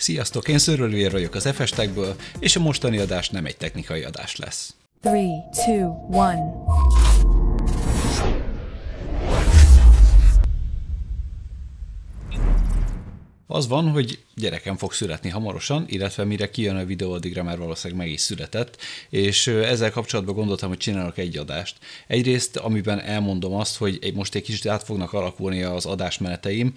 Sziasztok, én Szörölvér vagyok az Efestekből, és a mostani adás nem egy technikai adás lesz. 3, 2, 1... az van, hogy gyerekem fog születni hamarosan, illetve mire kijön a videó, addigra már valószínűleg meg is született, és ezzel kapcsolatban gondoltam, hogy csinálok egy adást. Egyrészt, amiben elmondom azt, hogy most egy kicsit át fognak alakulni az adásmeneteim,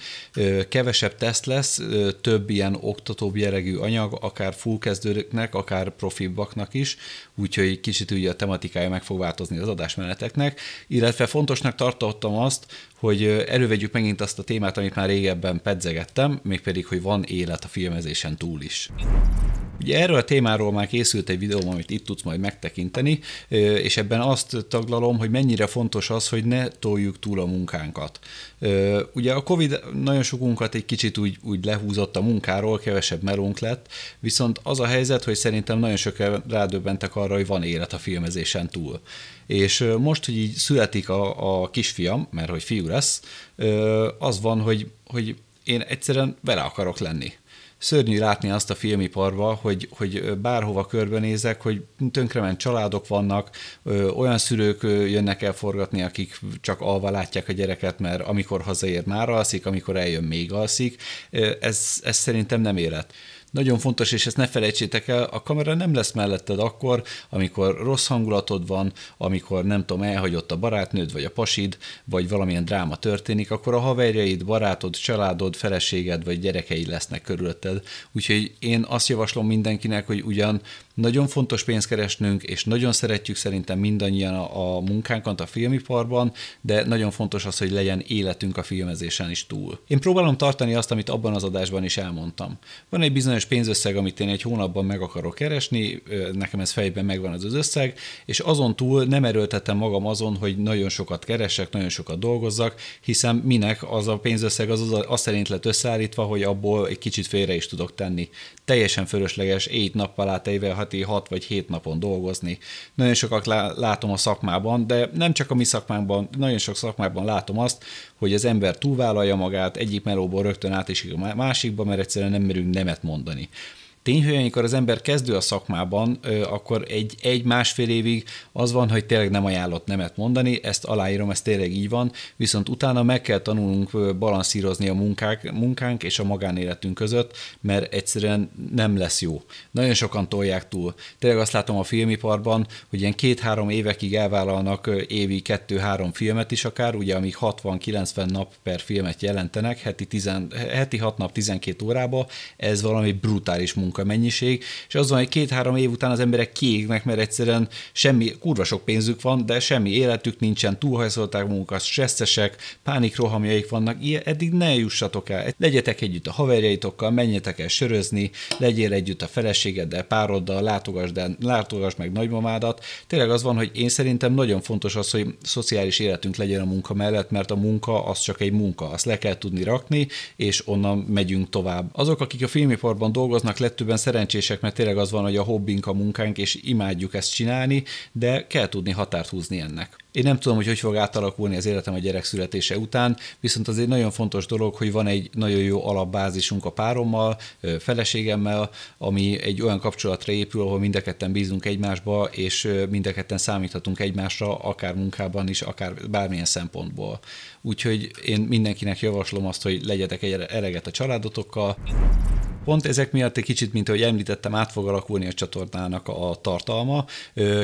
kevesebb teszt lesz, több ilyen oktatóbb jellegű anyag, akár full kezdőknek, akár profibaknak is, úgyhogy kicsit ugye a tematikája meg fog változni az adásmeneteknek, illetve fontosnak tartottam azt, hogy elővegyük megint azt a témát, amit már régebben pedzegettem, mégpedig pedig, hogy van élet a filmezésen túl is. Ugye erről a témáról már készült egy videóm, amit itt tudsz majd megtekinteni, és ebben azt taglalom, hogy mennyire fontos az, hogy ne toljuk túl a munkánkat. Ugye a Covid nagyon sokunkat egy kicsit úgy, úgy lehúzott a munkáról, kevesebb melónk lett, viszont az a helyzet, hogy szerintem nagyon sokan rádöbbentek arra, hogy van élet a filmezésen túl. És most, hogy így születik a, a kisfiam, mert hogy fiú lesz, az van, hogy, hogy én egyszerűen vele akarok lenni. Szörnyű látni azt a filmiparba, hogy, hogy bárhova körbenézek, hogy tönkrement családok vannak, ö, olyan szülők jönnek el forgatni, akik csak alva látják a gyereket, mert amikor hazaér már alszik, amikor eljön még alszik. Ö, ez, ez szerintem nem élet. Nagyon fontos, és ezt ne felejtsétek el, a kamera nem lesz melletted akkor, amikor rossz hangulatod van, amikor nem tudom, elhagyott a barátnőd, vagy a pasid, vagy valamilyen dráma történik, akkor a haverjaid, barátod, családod, feleséged, vagy gyerekei lesznek körülötted. Úgyhogy én azt javaslom mindenkinek, hogy ugyan nagyon fontos pénzt keresnünk, és nagyon szeretjük szerintem mindannyian a, a munkánkat a filmiparban, de nagyon fontos az, hogy legyen életünk a filmezésen is túl. Én próbálom tartani azt, amit abban az adásban is elmondtam. Van egy bizonyos pénzösszeg, amit én egy hónapban meg akarok keresni, nekem ez fejben megvan az az összeg, és azon túl nem erőltetem magam azon, hogy nagyon sokat keresek, nagyon sokat dolgozzak, hiszen minek az a pénzösszeg az, az, az szerint lett összeállítva, hogy abból egy kicsit félre is tudok tenni. Teljesen fölösleges, éjt nappal éve heti 6 vagy 7 napon dolgozni. Nagyon sokat látom a szakmában, de nem csak a mi szakmában. nagyon sok szakmában látom azt, hogy az ember túlvállalja magát, egyik melóból rögtön át is a másikba, mert egyszerűen nem merünk nemet mondani. Tény, hogy amikor az ember kezdő a szakmában, akkor egy, egy másfél évig az van, hogy tényleg nem ajánlott nemet mondani, ezt aláírom, ez tényleg így van, viszont utána meg kell tanulnunk balanszírozni a munkák, munkánk és a magánéletünk között, mert egyszerűen nem lesz jó. Nagyon sokan tolják túl. Tényleg azt látom a filmiparban, hogy ilyen két-három évekig elvállalnak évi kettő-három filmet is akár, ugye amíg 60-90 nap per filmet jelentenek, heti, 10, heti 6 nap 12 órába, ez valami brutális munka munkamennyiség, és az van, hogy két-három év után az emberek kiégnek, mert egyszerűen semmi, kurva sok pénzük van, de semmi életük nincsen, túlhajszolták munkat, stresszesek, pánikrohamjaik vannak, ilyen, eddig ne jussatok el. Legyetek együtt a haverjaitokkal, menjetek el sörözni, legyél együtt a feleségeddel, pároddal, látogasd, el, látogasd meg nagymamádat. Tényleg az van, hogy én szerintem nagyon fontos az, hogy szociális életünk legyen a munka mellett, mert a munka az csak egy munka, azt le kell tudni rakni, és onnan megyünk tovább. Azok, akik a filmiparban dolgoznak, lett legtöbben szerencsések, mert tényleg az van, hogy a hobbink a munkánk, és imádjuk ezt csinálni, de kell tudni határt húzni ennek. Én nem tudom, hogy hogy fog átalakulni az életem a gyerek születése után, viszont az egy nagyon fontos dolog, hogy van egy nagyon jó alapbázisunk a párommal, feleségemmel, ami egy olyan kapcsolatra épül, ahol mind a ketten bízunk egymásba, és mind a ketten számíthatunk egymásra, akár munkában is, akár bármilyen szempontból. Úgyhogy én mindenkinek javaslom azt, hogy legyetek eleget a családotokkal. Pont ezek miatt egy kicsit, mint ahogy említettem, át fog alakulni a csatornának a tartalma,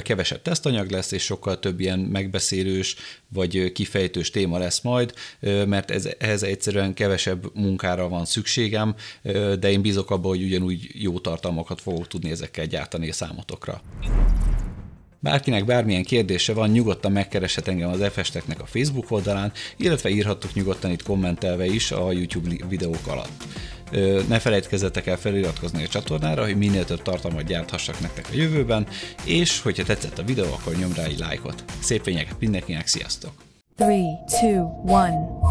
kevesebb tesztanyag lesz, és sokkal több ilyen megbeszélős vagy kifejtős téma lesz majd, mert ez, ehhez egyszerűen kevesebb munkára van szükségem, de én bízok abban, hogy ugyanúgy jó tartalmakat fogok tudni ezekkel gyártani a számotokra. Bárkinek bármilyen kérdése van, nyugodtan megkereshet engem az FS-teknek a Facebook oldalán, illetve írhattok nyugodtan itt kommentelve is a YouTube videók alatt. Ne felejtkezzetek el feliratkozni a csatornára, hogy minél több tartalmat gyárthassak nektek a jövőben, és hogyha tetszett a videó, akkor nyomd rá egy lájkot. Szép fényeket mindenkinek, sziasztok! 3, 2, 1